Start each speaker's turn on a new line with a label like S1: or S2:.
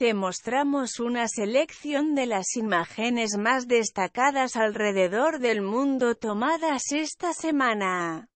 S1: Te mostramos una selección de las imágenes más destacadas alrededor del mundo tomadas esta semana.